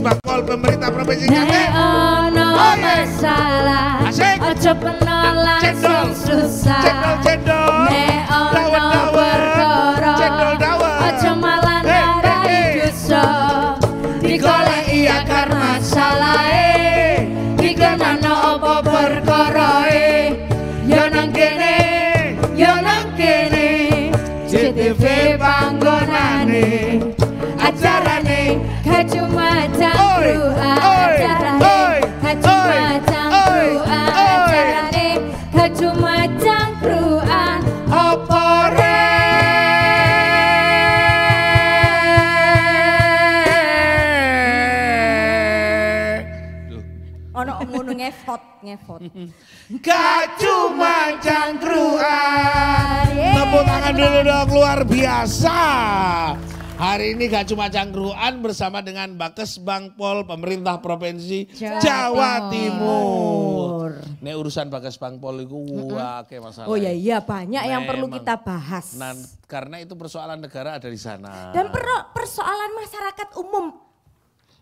Bakal pemerintah provinsi Jambi. ono oh, masalah. Asik. Ojo Cendol. susah. Cendol cendol. ngevot. Gak cuma cangkruan. Tepuk tangan dulu dong luar biasa. Hari ini gak cuma cangkruan bersama dengan Bakes Bangpol pemerintah provinsi Jawa, Jawa Timur. Timur. Ini urusan Bakes Bangpol itu wah kayak masalah. Oh iya iya banyak Memang. yang perlu kita bahas. Nah, karena itu persoalan negara ada di sana. Dan persoalan masyarakat umum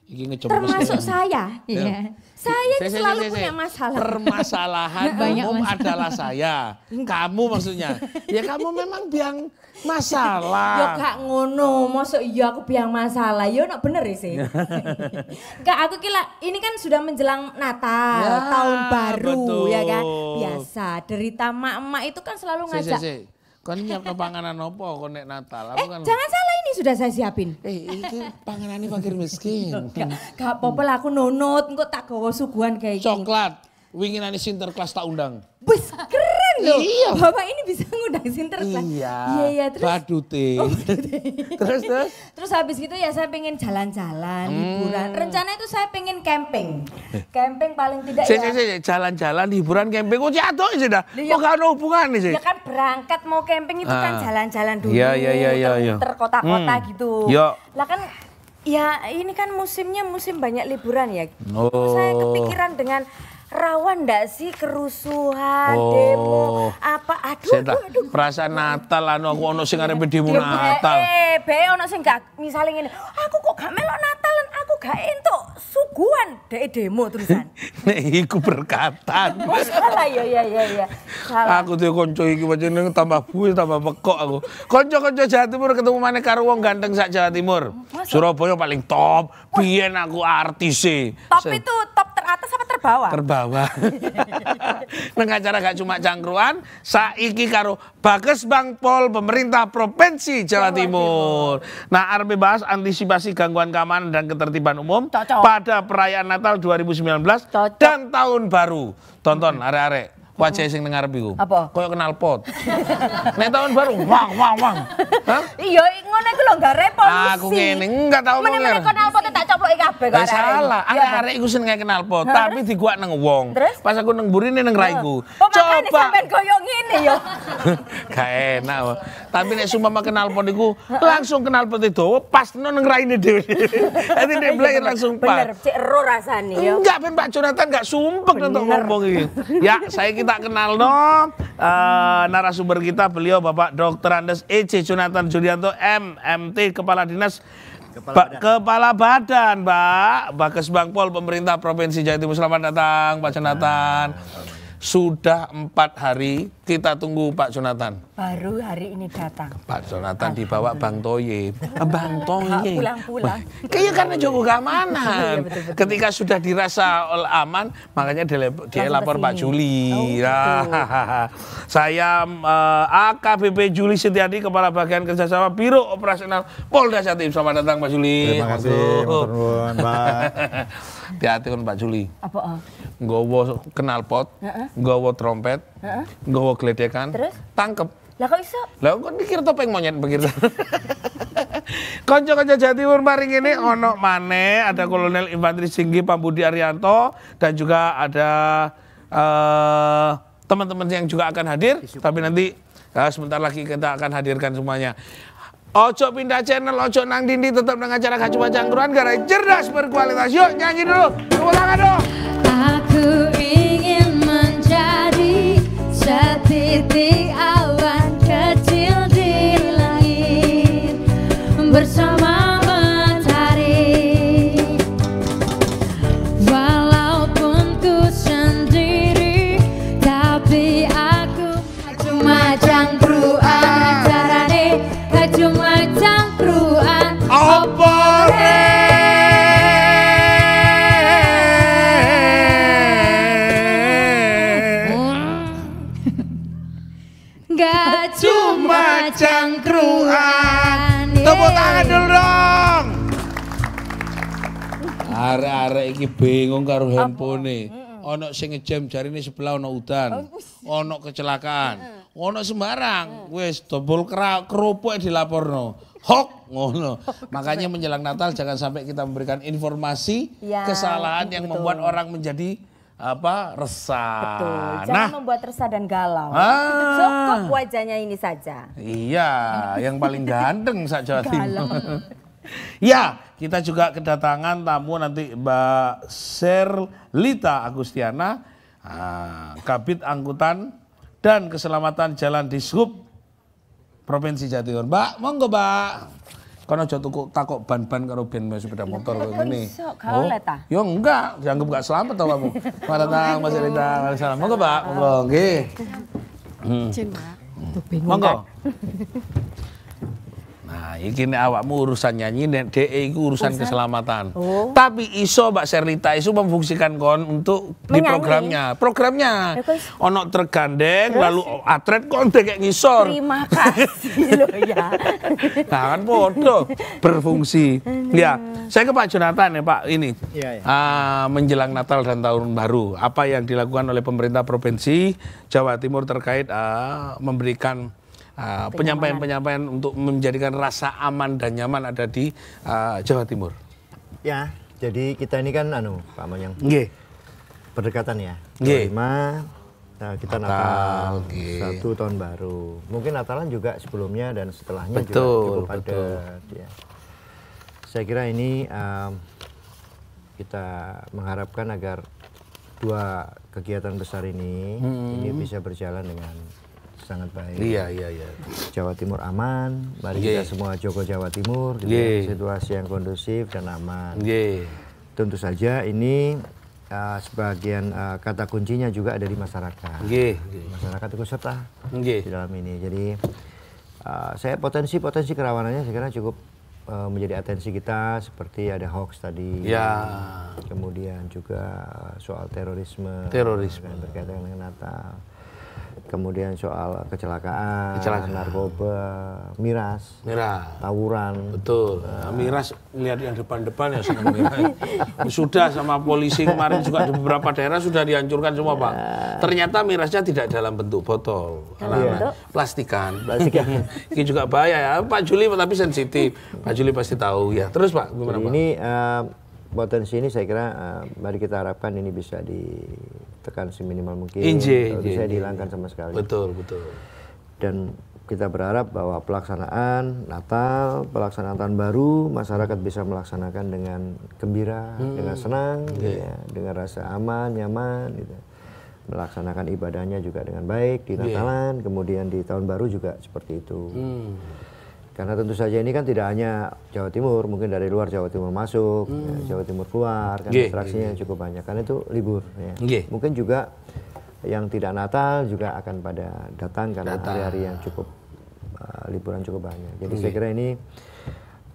Termasuk saya, iya. iya. Saya se, selalu punya masalah. Permasalahan Banyak umum masalah. adalah saya. Kamu maksudnya. Ya kamu memang biang masalah. Yo gak ngono, masuk iya aku biang masalah. Yo nak bener ya sih. Enggak ya. aku kira ini kan sudah menjelang Natal, ya, tahun baru betul. ya kan. Biasa derita mak-mak itu kan selalu ngajak. se, se. si. Kon nyiapno panganan apa Natal? Aku eh, kan... jangan salah ini sudah saya siapin. Eh, panganan ini fakir miskin. Gak, gak apa-apa lah aku nonot engko tak gawa suguhan kayak gini. Coklat, winginane sinterklas tak undang. Bus, Wis, loh iya. bapak ini bisa ngundang Sinterklas. Iya. Iya iya terus. Badute. Oh, badute. terus terus. terus habis gitu ya saya pengen jalan-jalan, hmm. hiburan. Rencana itu saya pengen camping. Camping paling tidak si, ya. Si, jalan-jalan, hiburan, camping. Kok jatuh sih dah? Kok gak ada hubungan nih sih? Ya kan berangkat mau camping itu kan ah. kan jalan-jalan dulu. Iya iya iya iya. iya. Terkota-kota hmm. gitu. Iya. Lah kan Ya ini kan musimnya musim banyak liburan ya. Oh. saya kepikiran dengan rawan ndak sih kerusuhan, oh. demo, apa aduh, aduh, aduh. Perasaan Natal anu aku ono sing arep demo Natal. Eh, be ono sing gak misale ngene, aku kok gak melok Natalan, aku gak entuk suguhan dek eh, demo terusan. Nek iku berkatan. oh, salah ya ya ya ya. Salah. Aku tuh konco iki pancen tambah buis tambah pekok aku. Konco-konco Jawa Timur ketemu maneh karo wong ganteng sak Jawa Timur. Masa? Surabaya paling top, biyen aku artis e. Top Sen. itu top atas apa terbawa. Terbawa. Neng acara gak cuma cangkruan, saiki karo bagus Bang Pol pemerintah Provinsi Jawa, Timur. Nah, arbe bahas antisipasi gangguan keamanan dan ketertiban umum Cocok. pada perayaan Natal 2019 Cocok. dan tahun baru. Tonton are-are. wajah sing dengar biku. Apa? Kau kenal pot. Nih tahun baru wang wang wang. Iya, ngono iku lo gak repot. Aku ngene, nggak tahu mana. Mana kenal pot kabeh kok. Eh, salah, Ya. arek iku seneng kenal pot, tapi diguak nang wong. Terus? Pas aku nang burine nang raiku. Oh, Coba sampean koyo ngene yo. Gak enak. Wo. Tapi nek sumpah mah kenal pot niku, langsung kenal pot itu e pas nang raine dhewe. Dadi nek iya, blek langsung pas. Bener, cek ero rasane yo. Enggak ben Pak Jonathan gak sumpek nonton ngomong iki. Ya, saya kita kenal no uh, narasumber kita beliau Bapak Dr. Andes E.C. Jonathan Julianto M.M.T. Kepala Dinas Kepala ba badan. Kepala badan, Pak, Bagas Bangpol pemerintah Provinsi Jawa Timur. Selamat datang, Pak Jonathan. Nah, sudah empat hari kita tunggu Pak Jonathan. Baru hari ini datang. Pak Jonathan dibawa Bang Toye. Bang Toye. Pulang-pulang. Kayaknya karena jago keamanan. Ketika sudah dirasa aman, makanya dia, lapor Pak Juli. Oh, gitu. ya, Saya eh, AKBP Juli Setiadi, Kepala Bagian Kerjasama Biro Operasional Polda Jatim. Selamat datang Pak Juli. Terima kasih, Hati-hati kon Pak Juli. Apa? Ah? Gowo kenal pot, gowo trompet, gowo nggawa Terus? Tangkep. Lah kok iso? Lah kok mikir topeng monyet begitu. Konco-konco Jawa Timur ini ono Mane, ada Kolonel Infantri Singgi Pambudi Arianto dan juga ada eh, teman-teman yang juga akan hadir, tapi nanti uh, sebentar lagi kita akan hadirkan semuanya. Ojo pindah channel, ojo nang dindi tetap dengan cara kacu baca Quran karena cerdas berkualitas. Yuk nyanyi dulu, tepuk tangan dong. handphone ono sing ngejam ini sebelah ono udan oh, ono kecelakaan ono sembarang mm. wes dobol kerupuk laporno hok ngono makanya menjelang Natal jangan sampai kita memberikan informasi ya, kesalahan yang betul. membuat orang menjadi apa resah. Betul. Nah. Jangan nah, membuat resah dan galau. Ah, Cukup wajahnya ini saja. Iya, yang paling ganteng saja Jawa ya, kita juga kedatangan tamu nanti Mbak Serlita Agustiana, Kapit ah, Kabit Angkutan dan Keselamatan Jalan di Sub Provinsi Jatiur. Mbak, monggo Mbak. Karena jatuh kok takut ban-ban karo ben sepeda iya, motor kok kan gini. Oh, yo ya enggak, dianggap enggak selamat tau kamu. Mbak datang Mbak Serlita. Salam, Monggo Mbak, monggo Oke. Hmm. Monggo. Nah, ini nek awakmu urusan nyanyi nek DE iku urusan, keselamatan. Oh. Tapi iso Mbak Serlita iso memfungsikan kon untuk Menyanyi. di programnya. Programnya ya, ono tergandeng Terus? lalu atret kon kayak ngisor. Terima kasih lo ya. nah, kan podo berfungsi. ya, saya ke Pak Jonathan ya Pak ini. Ya, ya. Uh, menjelang Natal dan Tahun Baru, apa yang dilakukan oleh pemerintah provinsi Jawa Timur terkait uh, memberikan Ah, penyampaian-penyampaian uh, untuk menjadikan rasa aman dan nyaman ada di uh, Jawa Timur. Ya, jadi kita ini kan anu Pak yang Nggih. Berdekatan ya. Nggih. Nah, kita Natal, Natal satu tahun baru. Mungkin Natalan juga sebelumnya dan setelahnya betul, juga cukup betul. padat. Ya. Saya kira ini um, kita mengharapkan agar dua kegiatan besar ini hmm. ini bisa berjalan dengan sangat baik. Iya, iya, iya. Jawa Timur aman, mari yeah. kita semua Joko Jawa Timur gitu yeah. situasi yang kondusif dan aman. Yeah. Tentu saja ini uh, sebagian uh, kata kuncinya juga ada di masyarakat. Yeah. Iya. Masyarakat ikut serta yeah. di dalam ini. Jadi uh, saya potensi-potensi kerawanannya saya kira cukup menjadi atensi kita seperti ada hoax tadi. Yeah. Kemudian juga soal terorisme. Terorisme. Berkaitan dengan Natal kemudian soal kecelakaan, kecelakaan. narkoba, miras, miras, tawuran. Betul. Nah, miras lihat yang depan-depan ya senang sudah sama polisi kemarin juga di beberapa daerah sudah dihancurkan semua pak. Iya. Ternyata mirasnya tidak dalam bentuk botol, karena plastikan. Plastikan. Ini juga bahaya ya. Pak Juli tapi sensitif. Pak Juli pasti tahu ya. Terus pak, gimana pak? Ini uh, potensi ini saya kira uh, mari kita harapkan ini bisa ditekan seminimal mungkin inji, atau inji, bisa dihilangkan sama sekali. Betul, betul. Dan kita berharap bahwa pelaksanaan Natal, pelaksanaan tahun baru, masyarakat bisa melaksanakan dengan gembira, hmm. dengan senang, okay. Gitu ya, dengan rasa aman, nyaman, gitu. melaksanakan ibadahnya juga dengan baik di iya. Natalan, yeah. kemudian di tahun baru juga seperti itu. Hmm. Karena tentu saja ini kan tidak hanya Jawa Timur, mungkin dari luar Jawa Timur masuk, ya, hmm. ya, Jawa Timur keluar, kan yeah, distraksinya yeah. cukup banyak. Karena itu libur. Ya. Yeah. Mungkin juga yang tidak Natal juga akan pada datang karena hari-hari yang cukup uh, liburan cukup banyak. Jadi yeah. saya kira ini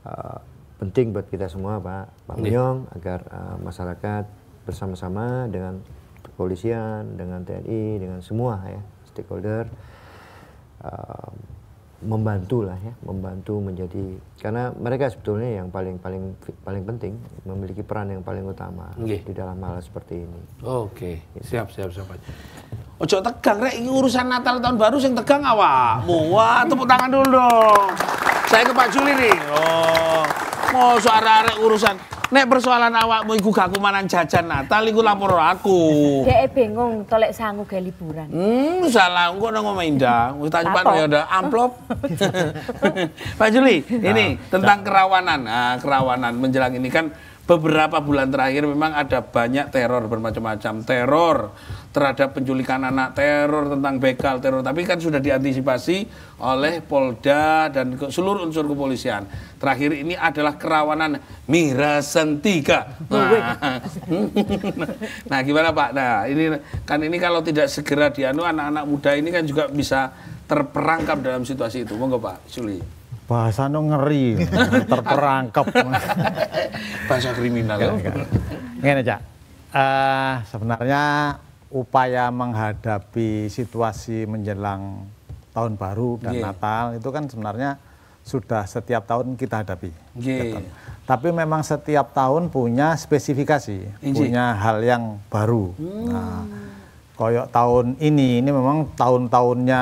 uh, penting buat kita semua Pak Pak Menyong yeah. agar uh, masyarakat bersama-sama dengan kepolisian, dengan TNI, dengan semua ya stakeholder membantu lah ya, membantu menjadi karena mereka sebetulnya yang paling paling paling penting memiliki peran yang paling utama okay. di dalam hal seperti ini. Oke, okay. Gitu. siap siap siap. Ojo tegang rek ini urusan Natal tahun baru sing tegang awakmu. Wah, tepuk tangan dulu dong. Saya ke Pak Juli nih. Oh. Mau suara arek urusan Nek persoalan awakmu iku gak kumanan jajan Natal iku lapor aku. Dek bingung tolek sanggup gawe liburan. Hmm, salah engko nang omah Indah. Wis tak nyepan ya ndak amplop. Oh, Pak Juli, nah, ini tentang nah. kerawanan. Nah, kerawanan menjelang ini kan beberapa bulan terakhir memang ada banyak teror bermacam-macam teror terhadap penculikan anak teror tentang bekal teror tapi kan sudah diantisipasi oleh Polda dan seluruh unsur kepolisian terakhir ini adalah kerawanan mirasan tiga oh, nah, nah gimana Pak nah ini kan ini kalau tidak segera dianu anak-anak muda ini kan juga bisa terperangkap dalam situasi itu monggo Pak Suli bahasa no anu ngeri terperangkap bahasa kriminal ya cak uh, sebenarnya upaya menghadapi situasi menjelang tahun baru dan yeah. Natal itu kan sebenarnya sudah setiap tahun kita hadapi. Yeah. Gitu. Tapi memang setiap tahun punya spesifikasi, Inji. punya hal yang baru. Hmm. Nah, koyok tahun ini ini memang tahun-tahunnya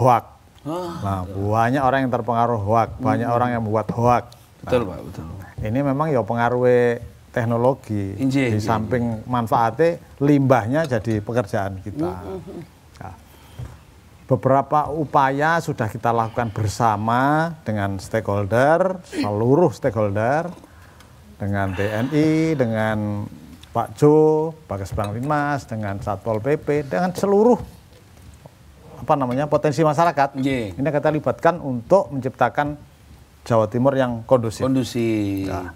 hoax Ah. Nah, banyak orang yang terpengaruh hoax, banyak hmm. orang yang membuat hoax. Nah, Pak, betul. Ini memang ya pengaruh teknologi. Inji, di iya, samping inji. Iya. manfaatnya, limbahnya jadi pekerjaan kita. Hmm, hmm, hmm. Nah, beberapa upaya sudah kita lakukan bersama dengan stakeholder, seluruh stakeholder, dengan TNI, dengan Pak Jo, Pak Kesbang Limas, dengan Satpol PP, dengan seluruh apa namanya potensi masyarakat yeah. ini kita libatkan untuk menciptakan Jawa Timur yang kondusif. Kondusif. Ya.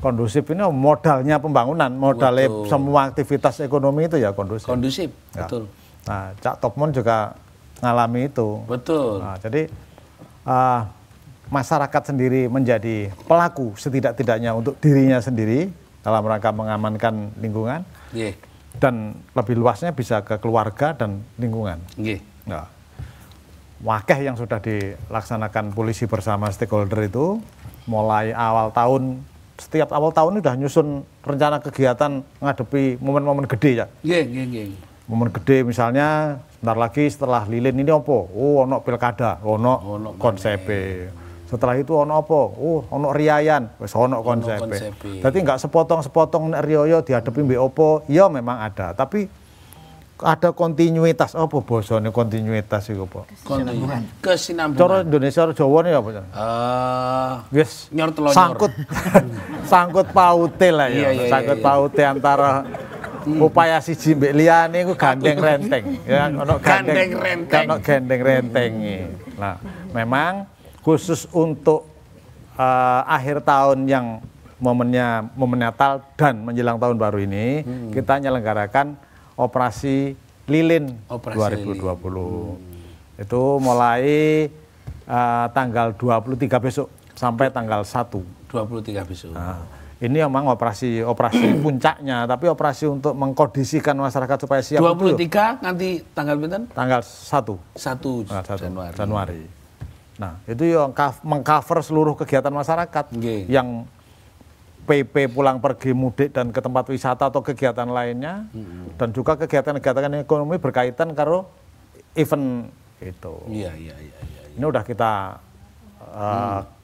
kondusif ini modalnya pembangunan, modalnya semua aktivitas ekonomi itu ya kondusif. Kondusif, ya. betul. Nah, Cak Topmon juga ngalami itu. Betul. Nah, jadi uh, masyarakat sendiri menjadi pelaku setidak-tidaknya untuk dirinya sendiri dalam rangka mengamankan lingkungan. Yeah. Dan lebih luasnya bisa ke keluarga dan lingkungan. Yeah. Nah, wakeh yang sudah dilaksanakan polisi bersama stakeholder itu mulai awal tahun setiap awal tahun sudah nyusun rencana kegiatan menghadapi momen-momen gede ya. Iya, yeah, iya, yeah, iya. Yeah. Momen gede misalnya sebentar lagi setelah lilin ini opo? Oh, ono pilkada, ono, ono konsep. Setelah itu ono opo? Oh, ono riayan, wis ono konsep. Tapi nggak sepotong-sepotong riyoyo dihadapi hmm. opo, ya memang ada, tapi ada kontinuitas apa ini kontinuitas itu? apa? Kesinambungan. Kesinambungan. Cara Indonesia Jawa ini apa? uh, eh, yes. Nyor telonyor. Sangkut. sangkut paute lah ya. Iya, iya, iya sangkut iya, iya. paute antara hmm. upaya si mbek lian itu gandeng renteng. Ya, ono gandeng, renteng. Ono gandeng renteng. Nah, memang khusus untuk uh, akhir tahun yang momennya momen Natal dan menjelang tahun baru ini hmm. kita menyelenggarakan operasi lilin operasi 2020. Lilin. Hmm. Itu mulai uh, tanggal 23 besok sampai tanggal 1. 23 besok. Nah, ini memang operasi operasi puncaknya, tapi operasi untuk mengkondisikan masyarakat supaya siap. 23 itu, nanti tanggal berapa? Tanggal 1. 1 1 Januari. Januari. Nah, itu yang mengcover seluruh kegiatan masyarakat okay. yang PP pulang pergi mudik dan ke tempat wisata atau kegiatan lainnya hmm. dan juga kegiatan-kegiatan ekonomi berkaitan karo event itu. Iya, iya, iya, ya. Ini udah kita uh, hmm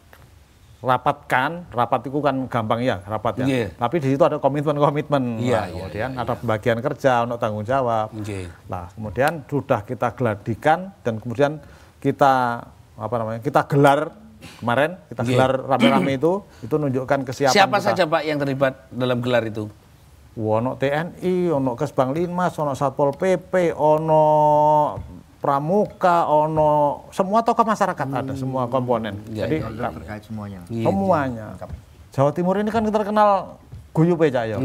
rapatkan, rapat itu kan gampang ya rapatnya. Yeah. Tapi di situ ada komitmen-komitmen. Yeah, nah, yeah, iya, kemudian yeah, ada yeah. pembagian kerja untuk tanggung jawab. Okay. Iya. Nah, kemudian sudah kita geladikan dan kemudian kita apa namanya? kita gelar kemarin kita gelar rame-rame itu itu menunjukkan kesiapan siapa kita. saja pak yang terlibat dalam gelar itu Wono TNI, Wono Kesbang Linmas, Wono Satpol PP, Wono Pramuka, Wono semua tokoh masyarakat hmm. ada semua komponen. Ya, Jadi ya, terkait semuanya. Iya, iya. Semuanya. Jawa Timur ini kan terkenal guyup ya, Cak ya.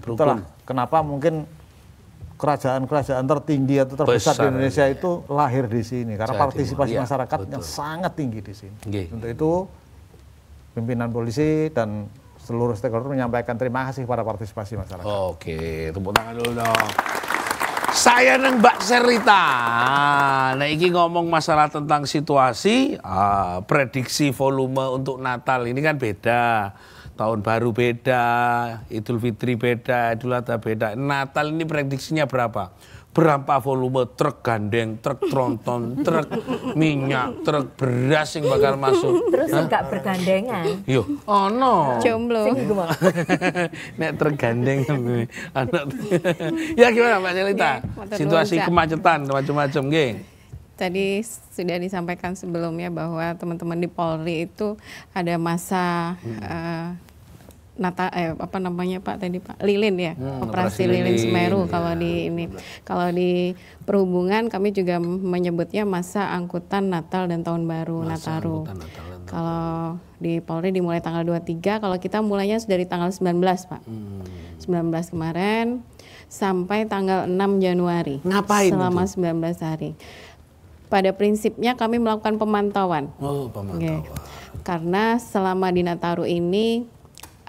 Itulah kenapa mungkin kerajaan-kerajaan tertinggi atau terbesar Besar, di Indonesia ya. itu lahir di sini karena Jawa partisipasi iya, masyarakat betul. yang sangat tinggi di sini. Gih. Iya. Untuk itu pimpinan polisi dan seluruh stakeholder menyampaikan terima kasih pada partisipasi masyarakat. Oke, tepuk tangan dulu dong. Saya neng Mbak Serita. Nah, ini ngomong masalah tentang situasi, uh, prediksi volume untuk Natal ini kan beda tahun baru beda, Idul Fitri beda, Idul Adha beda. Natal ini prediksinya berapa? Berapa volume truk gandeng, truk tronton, truk minyak, truk beras yang bakal masuk. Terus Hah? enggak bergandengan. Yo, oh no. Jomblo. Nek truk gandeng anak. ya gimana Mbak Celita? Ya, Situasi kemacetan macam-macam, geng tadi sudah disampaikan sebelumnya bahwa teman-teman di Polri itu ada masa hmm. uh, Nata eh, apa namanya Pak tadi Pak lilin ya hmm, operasi, operasi lilin, Semeru ya. kalau di ini kalau di perhubungan kami juga menyebutnya masa angkutan Natal dan Tahun Baru masa Nataru. Natal dan kalau di Polri dimulai tanggal 23 kalau kita mulainya sudah dari tanggal 19 Pak. Hmm. 19 kemarin sampai tanggal 6 Januari. Ngapain? Selama itu? 19 hari. Pada prinsipnya kami melakukan pemantauan. Oh, pemantauan. Okay. Karena selama di Nataru ini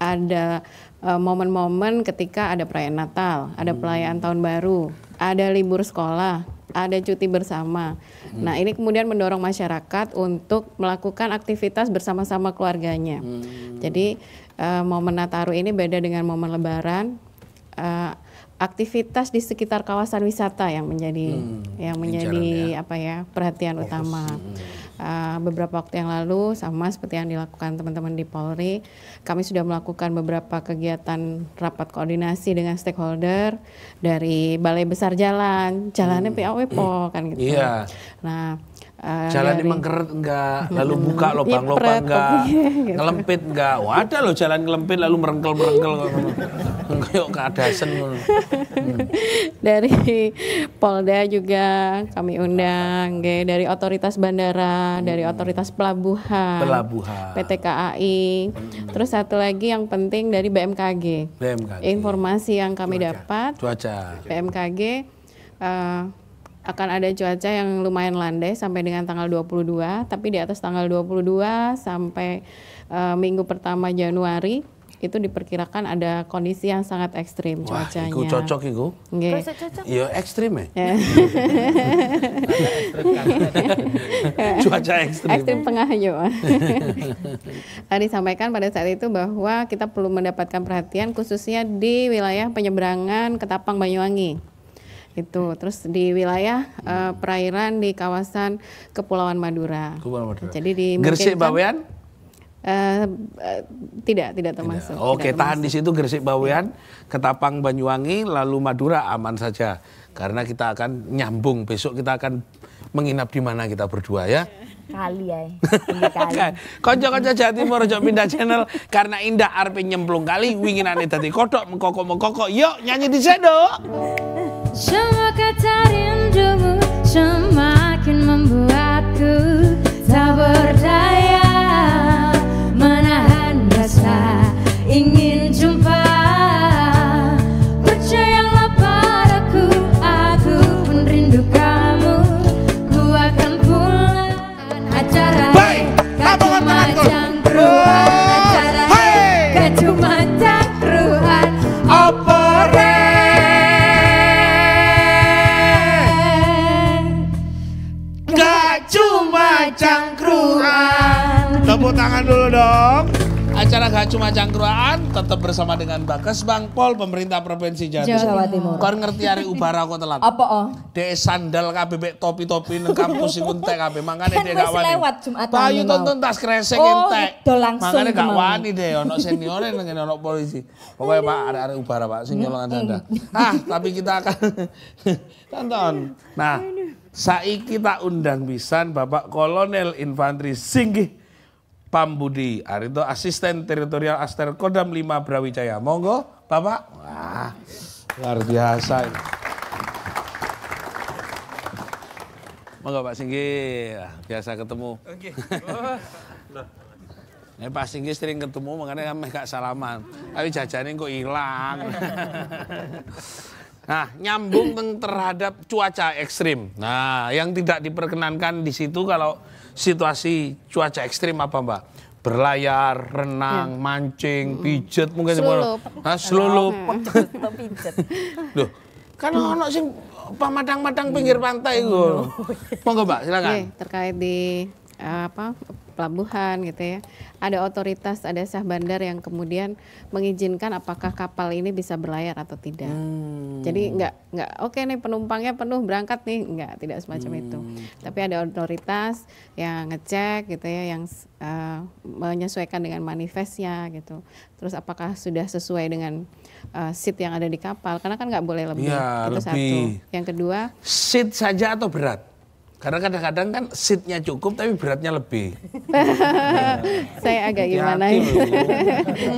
ada eh, momen-momen uh, ketika ada perayaan Natal, ada hmm. perayaan Tahun Baru, ada libur sekolah, ada cuti bersama. Hmm. Nah, ini kemudian mendorong masyarakat untuk melakukan aktivitas bersama-sama keluarganya. Hmm. Jadi, uh, momen Nataru ini beda dengan momen Lebaran. Uh, aktivitas di sekitar kawasan wisata yang menjadi hmm. yang menjadi ya. apa ya perhatian Fokus. utama. Hmm. Eh, beberapa waktu yang lalu sama seperti yang dilakukan teman-teman di Polri kami sudah melakukan beberapa kegiatan rapat koordinasi dengan stakeholder dari Balai Besar Jalan Jalannya hmm. PAW kan gitu yeah. nah Uh, jalan ini mengkeret enggak, lalu buka lubang-lubang iya, enggak, gitu. ngelempit enggak. Wadah loh jalan ngelempit lalu merengkel-merengkel kayak keadasan. dari Polda juga kami undang, ge. dari otoritas bandara, hmm. dari otoritas pelabuhan, pelabuhan. PT KAI. Hmm. Terus satu lagi yang penting dari BMKG. BMKG. Informasi yang kami Cuaca. dapat. Cuaca. BMKG uh, eh, akan ada cuaca yang lumayan landai sampai dengan tanggal 22, tapi di atas tanggal 22 sampai uh, minggu pertama Januari itu diperkirakan ada kondisi yang sangat ekstrim Wah, cuacanya. Wah, cocok iku. Nggih. Ya ekstrim ya. ya. Cuaca ekstrim. Ekstrim tengah yo. Tadi sampaikan pada saat itu bahwa kita perlu mendapatkan perhatian khususnya di wilayah penyeberangan Ketapang Banyuwangi itu terus di wilayah uh, perairan di kawasan Kepulauan Madura. Kepulauan Madura. Jadi di Gresik kan, Bawean Uh, uh, tidak, tidak termasuk. Oke, tidak tahan di situ Gresik Bawean, ya. Ketapang Banyuwangi, lalu Madura aman saja. Karena kita akan nyambung besok kita akan menginap di mana kita berdua ya. Kali ya. Konco-konco Jawa Timur ojo pindah channel karena Indah arep nyemplung kali ane tadi kodok mengkokok-mengkokok. Yuk nyanyi di sendok. Semua kata semakin membuatku tak berdaya Lumajang Cangkruan tetap bersama dengan Bagas Bang Pol pemerintah Provinsi Jawa, Jawa Timur. Kau ngerti hari ubara kok telat. Apa oh? Dek sandal KBB topi-topi neng kampus iku entek kabeh. Mangkane kan dia gak wani. lewat Jumat Bayu tonton tas kresek oh, entek. Oh, langsung. Mangkane gak wani deh ono yang nang ono polisi. Pokoknya Pak ada hari ubara Pak Senyolongan nyolongan hmm. Ah tapi kita akan tonton. Nah, saiki tak undang pisan Bapak Kolonel Infanteri Singgih Pambudi Arito asisten teritorial Aster Kodam 5 Brawijaya. Monggo, Bapak. Wah, luar biasa. Monggo Pak Singgi, biasa ketemu. Oke. Okay. Eh, Pak Singgi sering ketemu makanya kami gak salaman. Tapi jajanin kok hilang. Nah, nyambung terhadap cuaca ekstrim. Nah, yang tidak diperkenankan di situ kalau situasi cuaca ekstrim apa Mbak? berlayar, renang, ya. mancing, pijet mungkin semua Nah, selurup. pijet. Loh, kan hmm. ono sing pamadang-madang pinggir pantai gue. Iya. Monggo Mbak, silakan. Oke, terkait di Eh, apa pelabuhan gitu ya. Ada otoritas, ada sah bandar yang kemudian mengizinkan apakah kapal ini bisa berlayar atau tidak. Hmm. Jadi nggak nggak oke okay nih penumpangnya penuh berangkat nih nggak tidak semacam hmm. itu. Tapi ada otoritas yang ngecek gitu ya, yang uh, menyesuaikan dengan manifestnya gitu. Terus apakah sudah sesuai dengan uh, seat yang ada di kapal? Karena kan nggak boleh lebih. Ya, itu lebih. satu. Yang kedua. Seat saja atau berat? Karena kadang-kadang kan seatnya cukup tapi beratnya lebih. ya. saya agak gimana ya?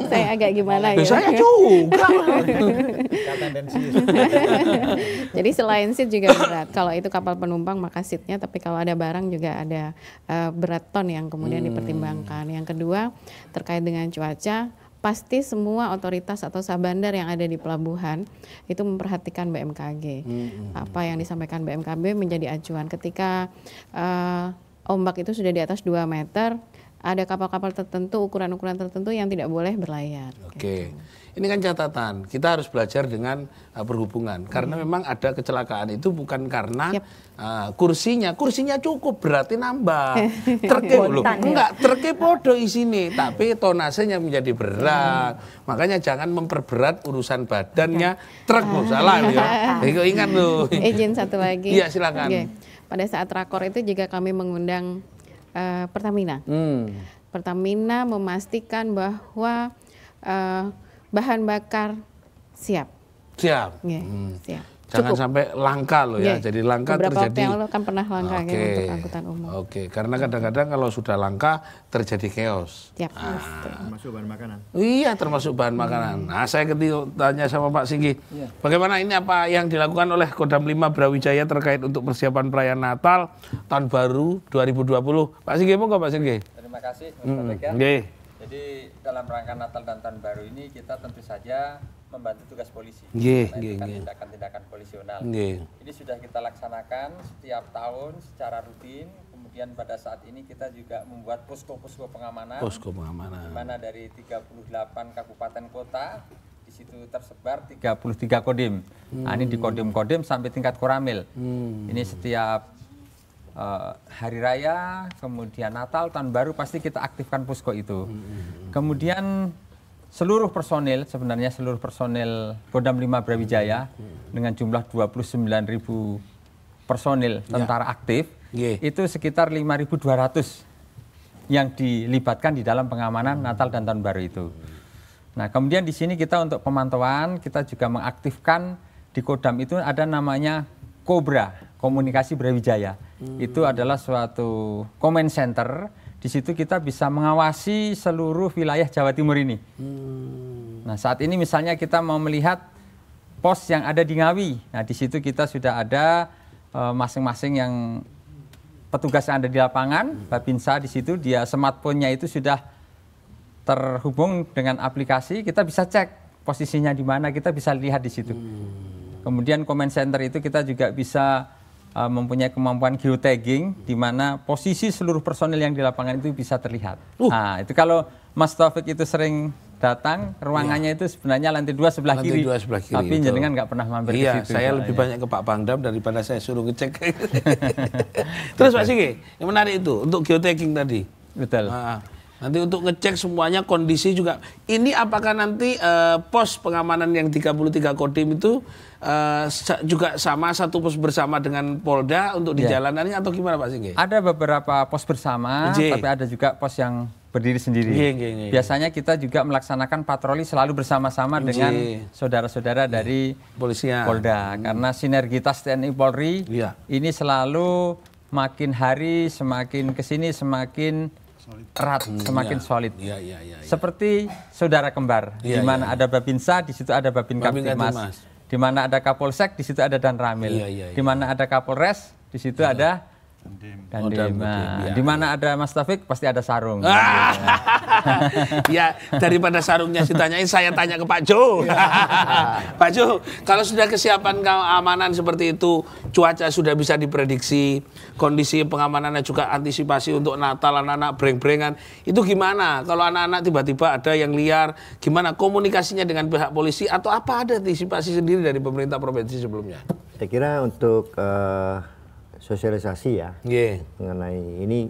saya agak gimana ya? Saya Jadi selain seat juga berat. Kalau itu kapal penumpang maka seatnya, tapi kalau ada barang juga ada uh, berat ton yang kemudian hmm. dipertimbangkan. Yang kedua terkait dengan cuaca pasti semua otoritas atau sabandar yang ada di pelabuhan itu memperhatikan BMKG. Hmm. Apa yang disampaikan BMKB menjadi acuan ketika uh, ombak itu sudah di atas 2 meter ada kapal-kapal tertentu, ukuran-ukuran tertentu yang tidak boleh berlayar. Oke, gitu. ini kan catatan. Kita harus belajar dengan uh, perhubungan karena hmm. memang ada kecelakaan itu bukan karena yep. uh, kursinya, kursinya cukup berarti nambah. Terke loh, ya. enggak terke podo tapi tonasenya menjadi berat. Hmm. Makanya jangan memperberat urusan badannya. Okay. Truk ah. salah ya. Ingat loh. Izin satu lagi. Iya silakan. Okay. Pada saat rakor itu jika kami mengundang uh, Pertamina. Hmm. Pertamina memastikan bahwa uh, bahan bakar siap. Siap. Yeah, hmm. Siap. Jangan Cukup. sampai langka loh ya. Yeah. Jadi langka Beberapa terjadi. Beberapa kan pernah langka ya okay. gitu untuk angkutan umum. Oke, okay. karena kadang-kadang kalau sudah langka terjadi chaos. Yep. Ah. Termasuk bahan makanan. Iya, termasuk bahan hmm. makanan. Nah, saya ketika tanya sama Pak Singgi, yeah. bagaimana ini apa yang dilakukan oleh Kodam 5 Brawijaya terkait untuk persiapan perayaan Natal tahun baru 2020. Pak Singgi mau nggak Pak Singgi? Terima kasih. Hmm. Jadi dalam rangka Natal dan tahun baru ini kita tentu saja membantu tugas polisi. Yeah, yeah, kan tindakan-tindakan polisional. Yeah. Ini sudah kita laksanakan setiap tahun secara rutin. Kemudian pada saat ini kita juga membuat posko-posko pengamanan. Posko pengamanan. Di mana dari 38 kabupaten kota di situ tersebar 33 kodim. Hmm. Nah, ini di hmm. kodim-kodim sampai tingkat koramil. Hmm. Ini setiap uh, hari raya, kemudian Natal, tahun baru pasti kita aktifkan posko itu. Hmm, hmm, kemudian seluruh personil sebenarnya seluruh personil Kodam 5 Brawijaya hmm. dengan jumlah 29.000 personil ya. tentara ya. aktif yeah. itu sekitar 5.200 yang dilibatkan di dalam pengamanan hmm. Natal dan Tahun Baru itu. Nah, kemudian di sini kita untuk pemantauan kita juga mengaktifkan di Kodam itu ada namanya Cobra Komunikasi Brawijaya. Hmm. Itu adalah suatu comment center di situ kita bisa mengawasi seluruh wilayah Jawa Timur ini. Hmm. Nah, saat ini misalnya kita mau melihat pos yang ada di Ngawi. Nah, di situ kita sudah ada eh, masing-masing uh, yang petugas yang ada di lapangan, hmm. Babinsa di situ dia smartphone-nya itu sudah terhubung dengan aplikasi, kita bisa cek posisinya di mana, kita bisa lihat di situ. Hmm. Kemudian comment center itu kita juga bisa uh, mempunyai kemampuan geotagging di mana posisi seluruh personil yang di lapangan itu bisa terlihat. Uh. Nah, itu kalau Mas Taufik itu sering datang, ruangannya ya. itu sebenarnya lantai dua sebelah lantai kiri. Dua sebelah kiri. Tapi jenengan nggak pernah mampir iya, ke situ. saya lebih banyak ke Pak Pangdam daripada saya suruh ngecek. Terus Pak Sigi yang menarik itu untuk geotagging tadi. Betul. Nah, Nanti untuk ngecek semuanya kondisi juga. Ini apakah nanti uh, pos pengamanan yang 33 Kodim itu uh, juga sama satu pos bersama dengan Polda untuk di yeah. atau gimana Pak Singgi? Ada beberapa pos bersama, J. tapi ada juga pos yang berdiri sendiri. Biasanya kita juga melaksanakan patroli selalu bersama-sama dengan saudara-saudara iya. dari Polisian. Polda hmm. karena sinergitas TNI Polri yeah. ini selalu makin hari semakin kesini semakin solid. erat, iya, semakin solid. Ya, ya, ya, ya. Seperti saudara kembar, ya, di mana ya, ada Babinsa, di situ ada Babin Kamtipmas. Di mana ada Kapolsek, di situ ada Dan Ramil. Ya, ya, ya. Di iya. mana ada Kapolres, di situ ya. ada Dandim. Oh, nah, iya, Di mana ada Mas Taufik pasti ada sarung. Ah. Ya. ya daripada sarungnya ditanyain saya tanya ke Pak Jo. Pak Jo, kalau sudah kesiapan keamanan seperti itu, cuaca sudah bisa diprediksi, kondisi pengamanannya juga antisipasi untuk Natal anak-anak breng-brengan. Itu gimana? Kalau anak-anak tiba-tiba ada yang liar, gimana komunikasinya dengan pihak polisi atau apa ada antisipasi sendiri dari pemerintah provinsi sebelumnya? Saya kira untuk uh, sosialisasi ya yeah. mengenai ini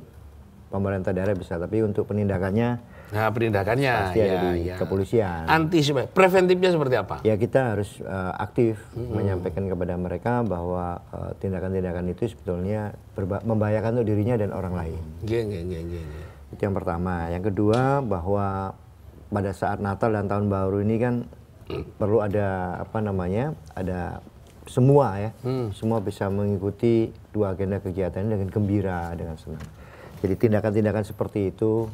pemerintah daerah bisa, tapi untuk penindakannya Nah, penindakannya pasti ya, ada di ya. kepolisian. Antisipasi, preventifnya seperti apa? Ya kita harus uh, aktif hmm. menyampaikan kepada mereka bahwa eh, tindakan-tindakan uh, itu sebetulnya membahayakan untuk dirinya dan orang lain. Iya, iya, iya, iya, iya. Itu yang pertama. Yang kedua bahwa pada saat Natal dan Tahun Baru ini kan hmm. perlu ada apa namanya? Ada semua ya, hmm. semua bisa mengikuti dua agenda kegiatan dengan gembira, dengan senang. Jadi tindakan-tindakan seperti itu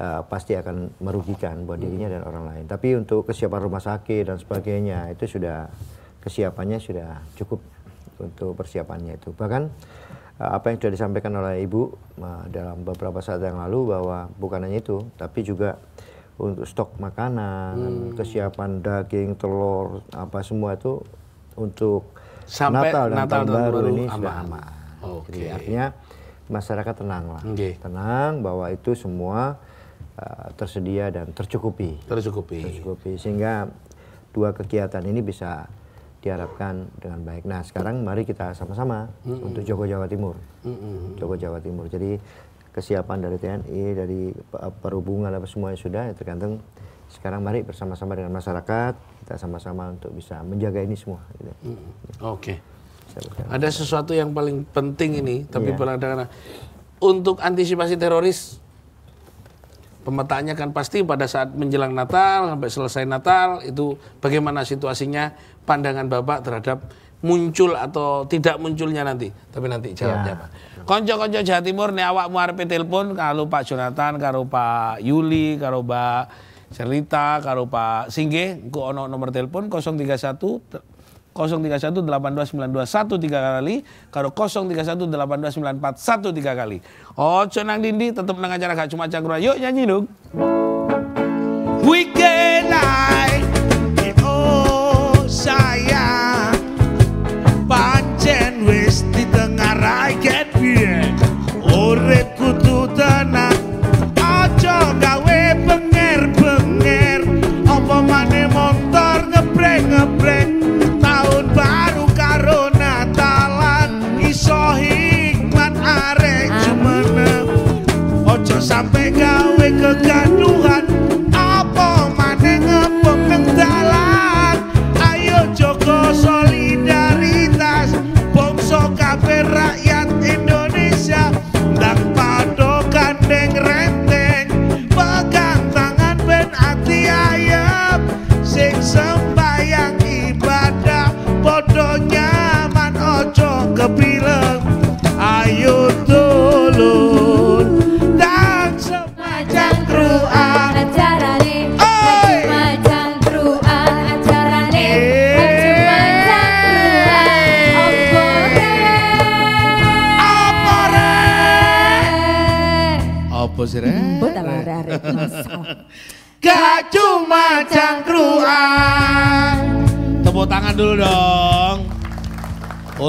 uh, pasti akan merugikan buat hmm. dirinya dan orang lain. Tapi untuk kesiapan rumah sakit dan sebagainya itu sudah kesiapannya sudah cukup untuk persiapannya itu. Bahkan uh, apa yang sudah disampaikan oleh Ibu uh, dalam beberapa saat yang lalu bahwa bukan hanya itu, tapi juga untuk stok makanan, hmm. kesiapan daging, telur, apa semua itu untuk Sampai Natal dan Natal tahun baru, ini aman. sudah aman. Okay. Jadi artinya masyarakat tenang lah, okay. tenang bahwa itu semua Eh, tersedia dan tercukupi. Tercukupi. Tercukupi sehingga dua kegiatan ini bisa diharapkan dengan baik. Nah sekarang mari kita sama-sama mm -mm. untuk Joko Jawa Timur, mm -mm. Joko Jawa Timur. Jadi kesiapan dari TNI, dari eh, perhubungan apa semuanya sudah ya tergantung. Sekarang mari bersama-sama dengan masyarakat kita sama-sama untuk bisa menjaga ini semua. Mm -mm. Oke. Okay. Ada sesuatu yang paling penting ini, tapi yeah. Iya. Kadang untuk antisipasi teroris pemetaannya kan pasti pada saat menjelang Natal sampai selesai Natal itu bagaimana situasinya pandangan Bapak terhadap muncul atau tidak munculnya nanti. Tapi nanti ya. jawabnya ya. Pak. Konco-konco Jawa Timur nih awak muar telepon kalau Pak Jonathan, kalau Pak Yuli, kalau Pak Cerita, kalau Pak Singge, ku ono nomor telepon 031 031 tiga kali karo 031 tiga kali oh nang dindi tetap nang acara gak cuma cangkrut yuk nyanyi dong weekend dança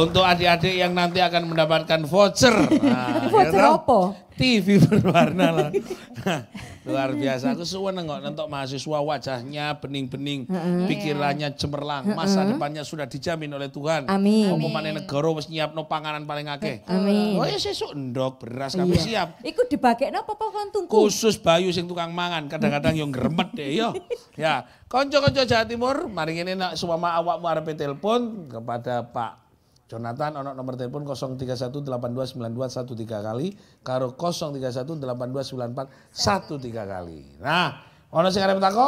Untuk adik-adik yang nanti akan mendapatkan voucher. Nah, voucher ya apa? TV berwarna lah. Luar biasa. Aku seneng kok nentok mahasiswa wajahnya bening-bening, uh-uh. pikirannya cemerlang. Uh-uh. Masa depannya sudah dijamin oleh Tuhan. Amin. Omongane negara wis nyiapno panganan paling akeh. Amin. Oh ya sesuk ndok beras kami iya. siap. Iku dibagekno apa pohon tungku? Khusus Bayu sing tukang mangan, kadang-kadang yo ngremet deh yo. Ya, konco-konco Jawa Timur, mari ini nak sumpama awakmu arep telepon kepada Pak Jonathan ono nomor telepon 0318292113 kali karo 13 kali. Nah, ono sing arep tako?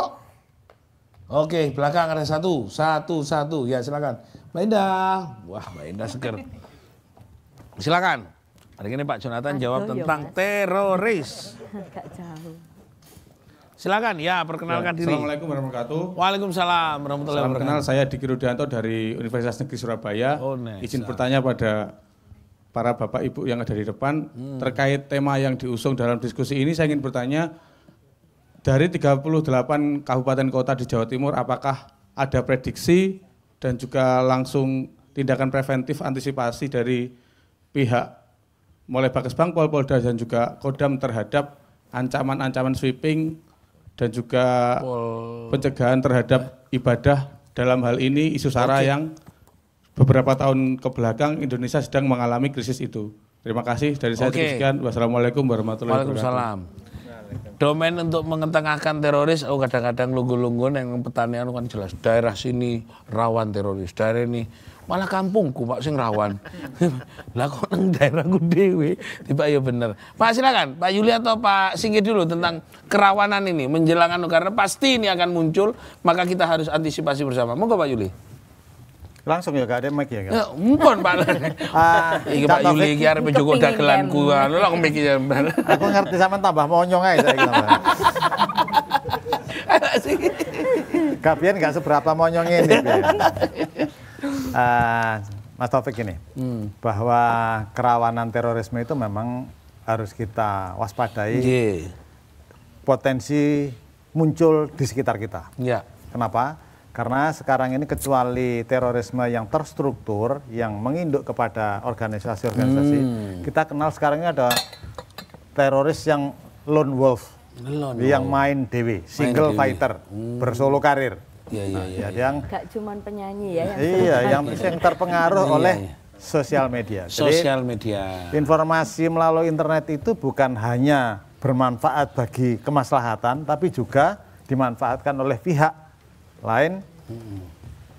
Oke, belakang ada satu, satu, satu. Ya silakan. Mbak Indah. Wah, Mbak Indah seger. silakan. Hari ini Pak Jonathan jawab ya, tentang teroris. Gak jauh. Silakan ya perkenalkan ya, diri. Assalamualaikum warahmatullahi wabarakatuh. Waalaikumsalam warahmatullahi wabarakatuh. Salam kenal saya Diki Rudianto dari Universitas Negeri Surabaya. Oh, nice. Izin bertanya pada para bapak ibu yang ada di depan hmm. terkait tema yang diusung dalam diskusi ini saya ingin bertanya dari 38 kabupaten kota di Jawa Timur apakah ada prediksi dan juga langsung tindakan preventif antisipasi dari pihak mulai Bakes Bank, Polda dan juga Kodam terhadap ancaman-ancaman sweeping dan juga Pol... pencegahan terhadap ibadah dalam hal ini isu sara okay. yang beberapa tahun ke belakang Indonesia sedang mengalami krisis itu. Terima kasih dari saya okay. sekian. Wassalamualaikum warahmatullahi wabarakatuh. Waalaikumsalam. Domain untuk mengetengahkan teroris, oh kadang-kadang lunggu-lunggu yang pertanian kan jelas daerah sini rawan teroris, daerah ini malah kampungku Pak sing rawan. Lah kok nang daerahku dhewe. Tiba ya bener. Pak silakan Pak Yuli atau Pak Singgi dulu tentang kerawanan ini menjelang anu karena pasti ini akan muncul maka kita harus antisipasi bersama. Monggo Pak Yuli. Langsung ya, gak ada mic ya? Ya, mpun Pak Ah, iki Pak Yuli iki arep dagelan dagelanku. Lho kok mic ya. Aku ngerti sampean tambah monyong ae saiki. Kapian gak seberapa monyong ini uh, Mas Taufik ini, hmm. bahwa kerawanan terorisme itu memang harus kita waspadai yeah. potensi muncul di sekitar kita. Yeah. Kenapa? Karena sekarang ini kecuali terorisme yang terstruktur, yang menginduk kepada organisasi-organisasi, hmm. kita kenal sekarang ini ada teroris yang lone wolf, lone yang main dewi, single main fighter, Hmm. bersolo karir. Iya, iya, nah, iya, iya. Yang gak cuma penyanyi ya yang Iya, yang, yang terpengaruh iya, oleh iya. sosial media. Sosial media. Informasi melalui internet itu bukan hanya bermanfaat bagi kemaslahatan tapi juga dimanfaatkan oleh pihak lain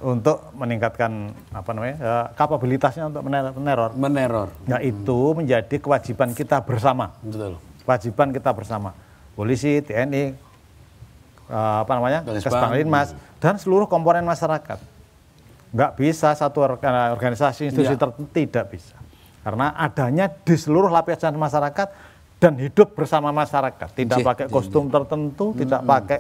untuk meningkatkan apa namanya eh, kapabilitasnya untuk meneror. Meneror. Nah itu menjadi kewajiban kita bersama. Betul. Kewajiban kita bersama. Polisi, TNI, Eh, apa namanya mas hmm. dan seluruh komponen masyarakat. Nggak bisa satu eh, organisasi iya. institusi ya. tertentu tidak bisa. Karena adanya di seluruh lapisan masyarakat dan hidup bersama masyarakat, tidak Jih, iya. pakai kostum iya. tertentu, hmm. tidak pakai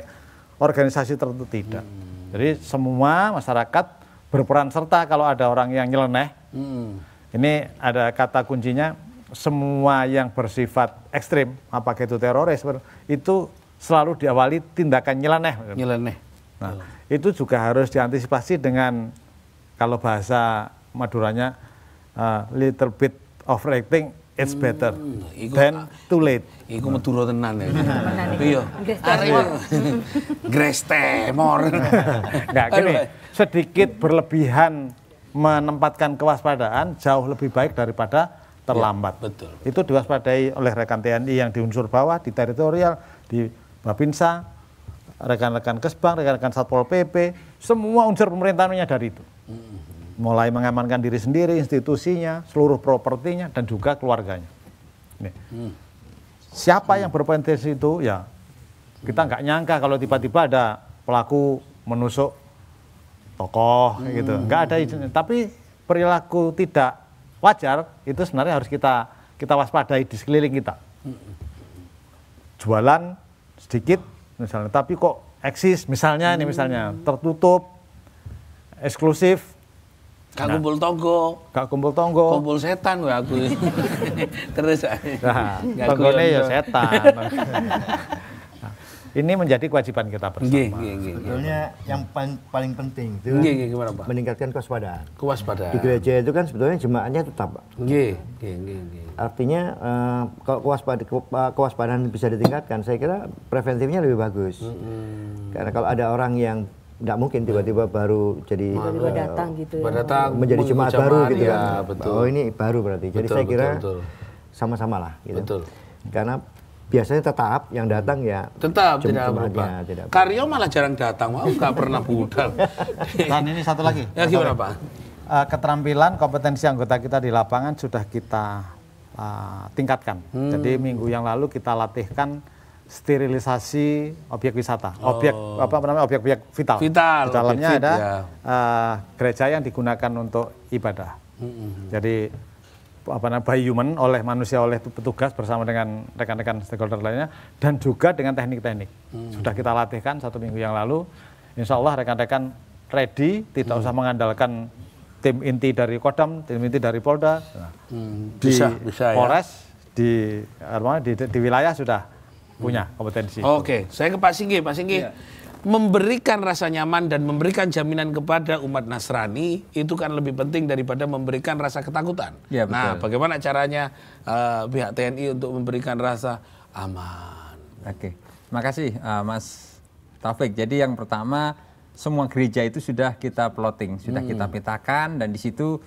organisasi tertentu tidak. Hmm. Jadi semua masyarakat berperan serta kalau ada orang yang nyeleneh. Hmm. Ini ada kata kuncinya semua yang bersifat ekstrim, apakah itu teroris, itu selalu diawali tindakan nyeleneh. Nyeleneh. Nah, itu juga harus diantisipasi dengan kalau bahasa Maduranya uh, little bit of rating it's better hmm, nah, iku, than ah, too late. Iku nah. Madura tenan ya. Iya. Greste mor. Enggak gini, sedikit berlebihan menempatkan kewaspadaan jauh lebih baik daripada terlambat. Ya, betul, betul. Itu diwaspadai oleh rekan TNI yang di unsur bawah, di teritorial, di Babinsa, rekan-rekan Kesbang, rekan-rekan Satpol PP, semua unsur pemerintahan menyadari itu. Mulai mengamankan diri sendiri, institusinya, seluruh propertinya, dan juga keluarganya. Nih. Siapa yang berpotensi itu, ya kita nggak nyangka kalau tiba-tiba ada pelaku menusuk tokoh gitu. Hmm. Nggak ada izin. Tapi perilaku tidak wajar itu sebenarnya harus kita kita waspadai di sekeliling kita. Hmm. Jualan sedikit misalnya tapi kok eksis misalnya hmm. ini misalnya hmm. tertutup eksklusif Kak nah, kumpul tonggo. Kak kumpul tonggo. Kumpul setan gue aku. Terus nah, ini ya setan. Ini menjadi kewajiban kita bersama. Gih, gih, gih, Sebetulnya yang pan, paling penting itu gih, gih, gimana, Pak? meningkatkan kewaspadaan. Kewaspadaan. Di gereja itu kan sebetulnya jemaatnya tetap, Pak. Gih, gih, gih, gih. Artinya uh, kalau kewaspadaan, kewaspadaan bisa ditingkatkan, saya kira preventifnya lebih bagus. Mm -hmm. Karena kalau ada orang yang tidak mungkin tiba-tiba baru jadi tiba-tiba eh, datang gitu ya. datang menjadi jemaat baru gitu ya, kan. betul. Oh ini baru berarti. Jadi betul, saya kira sama-sama lah gitu. Betul. Karena biasanya tetap yang datang ya tetap cuma, tidak, berubah. Ya, Karyo malah jarang datang, Wah, enggak pernah budal. Dan ini satu lagi. Ya gimana Pak? Eh, keterampilan kompetensi anggota kita di lapangan sudah kita uh, tingkatkan. Hmm. Jadi minggu yang lalu kita latihkan sterilisasi objek wisata, oh. objek apa namanya objek-objek vital. Vital. Di dalamnya ada ya. uh, gereja yang digunakan untuk ibadah. Hmm. hmm, hmm. Jadi apa namanya by human oleh manusia oleh petugas bersama dengan rekan-rekan stakeholder lainnya dan juga dengan teknik-teknik hmm. sudah kita latihkan satu minggu yang lalu insya Allah rekan-rekan ready tidak hmm. usah mengandalkan tim inti dari Kodam tim inti dari Polda hmm. di bisa, bisa ya. Polres ya. di, di, di di wilayah sudah hmm. punya kompetensi. Oke, okay. saya ke Pak Singgi, Pak Singgi. Yeah memberikan rasa nyaman dan memberikan jaminan kepada umat Nasrani itu kan lebih penting daripada memberikan rasa ketakutan. Ya, nah, betul. Nah, bagaimana caranya uh, pihak TNI untuk memberikan rasa aman? Oke, makasih uh, Mas Taufik. Jadi yang pertama semua gereja itu sudah kita plotting, sudah hmm. kita petakan dan di situ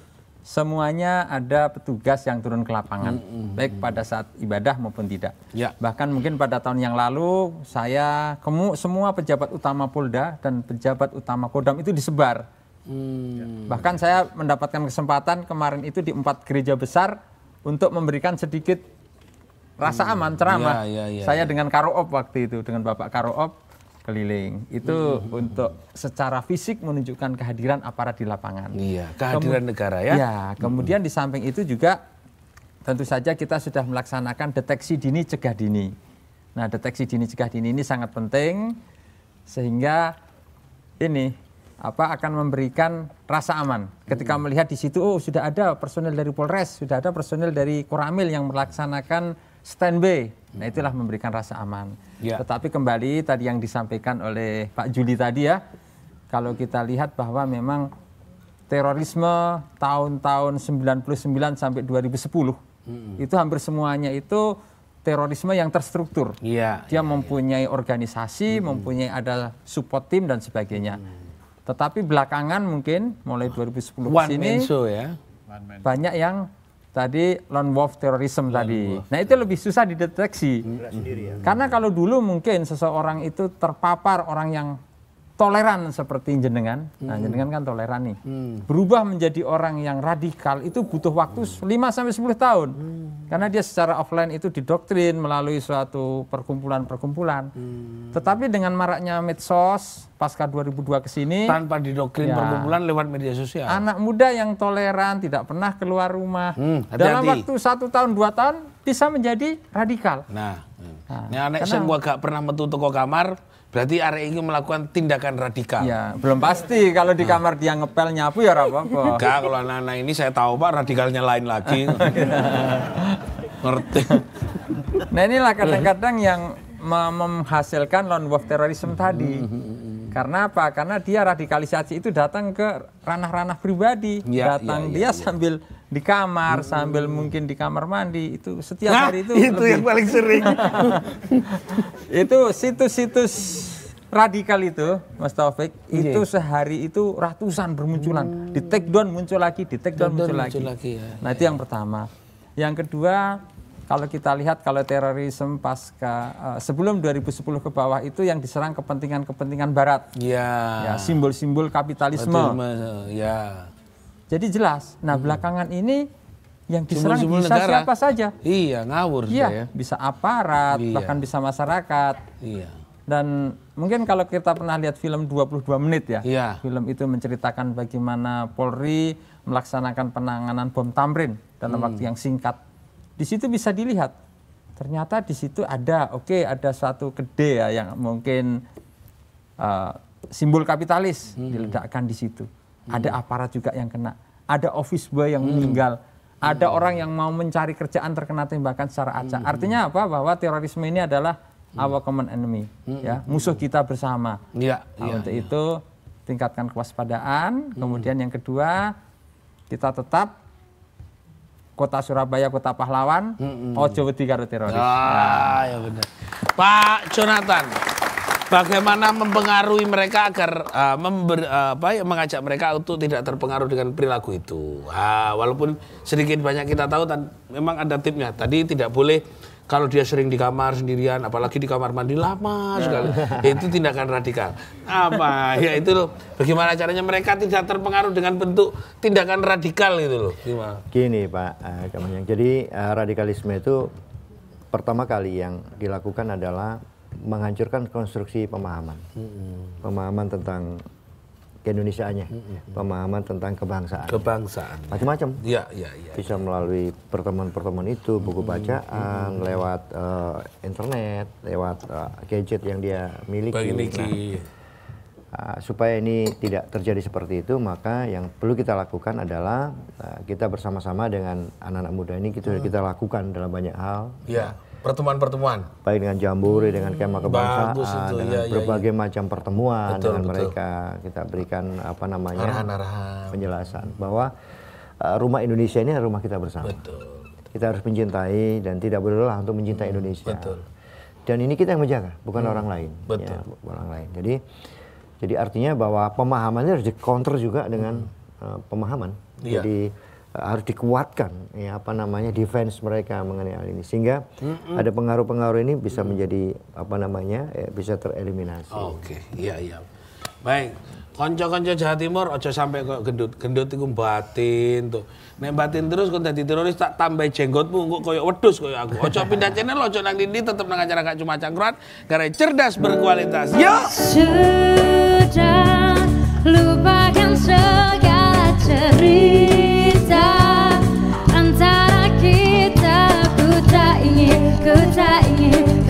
semuanya ada petugas yang turun ke lapangan, mm -hmm. baik pada saat ibadah maupun tidak. Yeah. Bahkan mungkin pada tahun yang lalu saya kemu semua pejabat utama Polda dan pejabat utama Kodam itu disebar. Mm. Bahkan saya mendapatkan kesempatan kemarin itu di empat gereja besar untuk memberikan sedikit rasa hmm. aman ceramah. Yeah, yeah, yeah, saya yeah. dengan Karoop waktu itu dengan Bapak Karoop keliling. Itu hmm. untuk secara fisik menunjukkan kehadiran aparat di lapangan. Iya, kehadiran Kemu negara ya. Iya mm-hmm. kemudian hmm. di samping itu juga tentu saja kita sudah melaksanakan deteksi dini cegah dini. Nah, deteksi dini cegah dini ini sangat penting sehingga ini apa akan memberikan rasa aman ketika hmm. melihat di situ oh sudah ada personel dari Polres, sudah ada personel dari Koramil yang melaksanakan standby. Nah itulah memberikan rasa aman. Ya. Tetapi kembali tadi yang disampaikan oleh Pak Juli tadi ya, kalau kita lihat bahwa memang terorisme tahun-tahun 99 sampai 2010 hmm. itu hampir semuanya itu terorisme yang terstruktur. Ya, Dia ya, mempunyai ya. organisasi, hmm. mempunyai ada support tim dan sebagainya. Hmm. Tetapi belakangan mungkin mulai 2010 ke sini, ya. Banyak yang tadi lone wolf terorisme lone tadi. Nah, ya. itu lebih susah dideteksi. Hmm. Karena kalau dulu mungkin seseorang itu terpapar orang yang toleran seperti jenengan. Nah, hmm. jenengan kan toleran nih. Hmm. Berubah menjadi orang yang radikal itu butuh waktu hmm. 5 sampai 10 tahun. Hmm. Karena dia secara offline itu didoktrin melalui suatu perkumpulan-perkumpulan. Hmm. Tetapi dengan maraknya medsos pasca 2002 ke sini tanpa didoktrin ya, perkumpulan lewat media sosial. Anak muda yang toleran tidak pernah keluar rumah. Hmm, hati -hati. Dalam waktu satu tahun, dua tahun bisa menjadi radikal. Nah, nah, nah anak sing gak pernah metu toko kamar Berarti area ini melakukan tindakan radikal. Ya, belum pasti kalau di ah. kamar dia ngepel nyapu ya apa-apa. Enggak, kalau anak-anak ini saya tahu Pak radikalnya lain lagi. Ngerti. Nah inilah kadang-kadang yang menghasilkan lone wolf terorisme tadi. Karena apa? Karena dia radikalisasi itu datang ke ranah-ranah pribadi, ya, datang ya, ya, dia ya. sambil di kamar hmm. sambil mungkin di kamar mandi itu setiap nah, hari itu itu lebih. yang paling sering itu situs-situs radikal itu Mas Taufik yeah. itu sehari itu ratusan bermunculan hmm. di take down muncul lagi di take down, down muncul, muncul lagi, lagi ya. nah itu iya. yang pertama yang kedua kalau kita lihat kalau terorisme pasca uh, sebelum 2010 ke bawah itu yang diserang kepentingan-kepentingan barat. Yeah. Ya, simbol-simbol kapitalisme. yeah. Jadi jelas. Nah, mhm. belakangan ini yang diserang Sumber bisa negara. siapa saja. Iya, ngawur iya, ya. Bisa aparat, iya. bahkan bisa masyarakat. Iya. Dan mungkin kalau kita pernah lihat film 22 menit ya. Iya. Film itu menceritakan bagaimana Polri melaksanakan penanganan bom Tamrin dalam hmm. waktu yang singkat. Di situ bisa dilihat ternyata di situ ada oke okay, ada satu gede ya yang mungkin uh, simbol kapitalis hmm. diledakkan di situ ada hmm. aparat juga yang kena, ada office boy yang hmm. meninggal, ada hmm. orang yang mau mencari kerjaan terkena tembakan secara acak. Artinya apa? Bahwa terorisme ini adalah our common enemy, ya musuh kita bersama. Ya, nah, ya, untuk ya. itu tingkatkan kewaspadaan. Kemudian yang kedua kita tetap kota Surabaya kota pahlawan, ojo wedi karo teroris. Ah, nah. ya benar. Pak Jonathan, bagaimana mempengaruhi mereka agar uh, member, uh, apa, ya, mengajak mereka untuk tidak terpengaruh dengan perilaku itu. Uh, walaupun sedikit banyak kita tahu, dan memang ada tipnya. Tadi tidak boleh kalau dia sering di kamar sendirian, apalagi di kamar mandi lama sekali, ya itu tindakan radikal. Apa? Ya itu loh. Bagaimana caranya mereka tidak terpengaruh dengan bentuk tindakan radikal itu loh? Gimana? Gini Pak yang eh, Jadi eh, radikalisme itu pertama kali yang dilakukan adalah menghancurkan konstruksi pemahaman, hmm. pemahaman tentang keindonesiaannya, hmm. pemahaman tentang kebangsaan. Kebangsaan. Macam-macam. Ya, ya, ya. Bisa ya. melalui pertemuan-pertemuan itu, buku bacaan, hmm. lewat uh, internet, lewat uh, gadget yang dia miliki. Miliki. Nah, Uh, supaya ini tidak terjadi seperti itu maka yang perlu kita lakukan adalah uh, kita bersama-sama dengan anak-anak muda ini kita hmm. kita lakukan dalam banyak hal. Yeah pertemuan-pertemuan baik dengan jambore dengan kemah hmm. kebangsaan Bagus itu, dengan ya, berbagai ya, macam pertemuan betul, dengan betul. mereka kita berikan apa namanya arahan-arahan penjelasan bahwa uh, rumah Indonesia ini rumah kita bersama betul. kita harus mencintai dan tidak bolehlah untuk mencintai hmm, Indonesia betul. dan ini kita yang menjaga bukan hmm, orang lain ya, betul. ya orang lain jadi jadi artinya bahwa pemahamannya harus dikonter juga dengan hmm. uh, pemahaman yeah. jadi harus dikuatkan ya apa namanya defense mereka mengenai hal ini sehingga mm -mm. ada pengaruh-pengaruh ini bisa menjadi apa namanya ya, bisa tereliminasi. Oke, okay. iya iya. Baik, konco-konco Jawa Timur ojo sampai kok gendut. Gendut itu batin tuh. Nek batin terus kok dadi teroris tak tambah jenggotmu kok koyo wedhus koyo aku. Ojo pindah channel, ojo nang dindi tetep nang acara gak cuma cangkruan, karena cerdas berkualitas. Yo. Sudah lupakan segala cerita.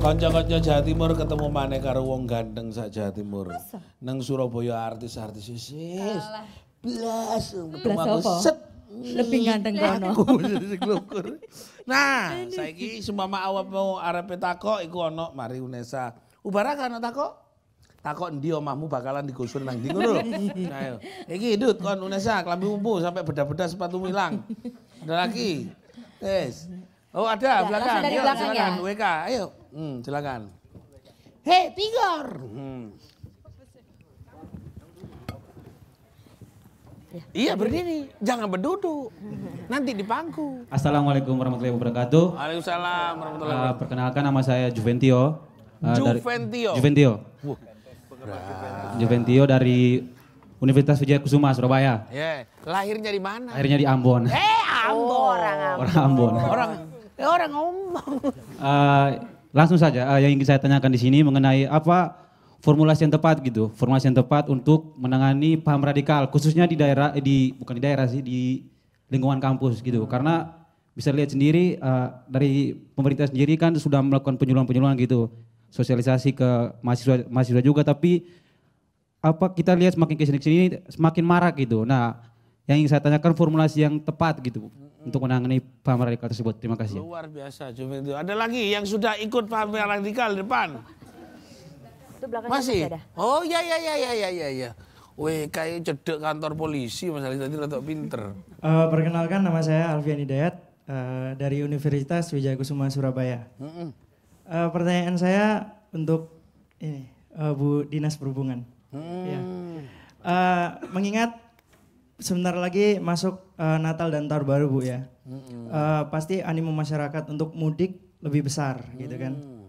Kanca-kanca Jawa Timur ketemu mana karo wong ganteng sak Jawa Timur. Nang Surabaya artis-artis isis. Blas ketemu aku set. Lebih ganteng nah, kono. Aku glukur. Nah, saiki sumama awak mau arep takok iku ana mari Unesa. Ubara kan takok? Takok dia omahmu bakalan digusur nang ndi ngono lho. Nah, iki Dut kon Unesa klambi umpu sampai beda-beda sepatu hilang. Ada lagi. Tes. Oh ada, ya, belakang. belakang ya. WK, ayo. Hmm, silakan. Hei, tigor Hmm. Iya, iya berdiri, jangan berduduk. Nanti di dipangku. Assalamualaikum warahmatullahi wabarakatuh. Waalaikumsalam warahmatullahi eh, wabarakatuh. perkenalkan nama saya Juventio. Juventio. Eh, dari, Juventio. Juventio dari Universitas Wijaya Kusuma Surabaya. Yeah. Lahirnya di mana? Lahirnya di Ambon. Eh, Ambon. Oh, orang Ambon. Orang Ambon. Orang orang ngomong. Eh, Langsung saja uh, yang ingin saya tanyakan di sini mengenai apa formulasi yang tepat gitu, formulasi yang tepat untuk menangani paham radikal khususnya di daerah eh, di bukan di daerah sih di lingkungan kampus gitu. Hmm. Karena bisa lihat sendiri uh, dari pemerintah sendiri kan sudah melakukan penyuluhan-penyuluhan gitu, sosialisasi ke mahasiswa mahasiswa juga tapi apa kita lihat semakin kesini sini semakin marak gitu. Nah, yang ingin saya tanyakan formulasi yang tepat gitu hmm. untuk menangani paham radikal tersebut. Terima kasih. Luar biasa, cuma itu. Ada lagi yang sudah ikut paham radikal depan. Itu Masih? Ada. Oh ya, ya ya ya ya ya ya. Weh, kayak cedek kantor polisi Mas Ali tadi rada pinter. Uh, perkenalkan nama saya Alfian Hidayat uh, dari Universitas Wijayakusuma Surabaya. Mm Uh, pertanyaan saya untuk ini uh, Bu Dinas Perhubungan. Hmm. Ya. Uh, mengingat sebentar lagi masuk uh, Natal dan Tahun Baru Bu ya. Mm-hmm. Uh, pasti animo masyarakat untuk mudik lebih besar mm. gitu kan. Mm.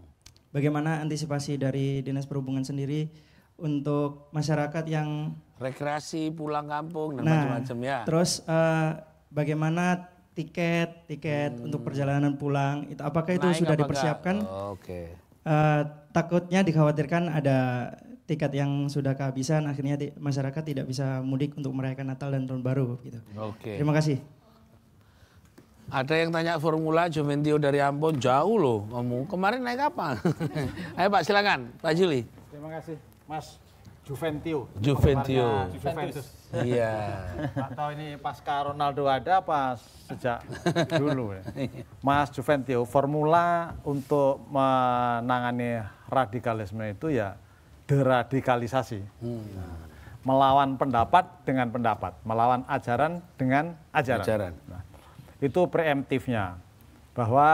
Bagaimana antisipasi dari Dinas Perhubungan sendiri untuk masyarakat yang rekreasi pulang kampung dan nah, macam-macam ya. Terus uh, bagaimana tiket tiket hmm. untuk perjalanan pulang itu apakah itu Naik sudah apakah? dipersiapkan? Oh, Oke. Okay. Uh, takutnya dikhawatirkan ada tiket yang sudah kehabisan akhirnya di, masyarakat tidak bisa mudik untuk merayakan Natal dan Tahun Baru gitu. Oke. Okay. Terima kasih. Ada yang tanya formula Juventio dari Ambon jauh loh kamu. Kemarin naik apa? Ayo Pak silakan Pak Juli. Terima kasih Mas Juventio. Juventio. Juventus. Iya. Tahu ini pasca Ronaldo ada apa sejak dulu ya. Iya. Mas Juventio formula untuk menangani radikalisme itu ya deradikalisasi. Hmm. Nah, melawan pendapat dengan pendapat, melawan ajaran dengan ajaran. ajaran. Nah, itu preemptifnya bahwa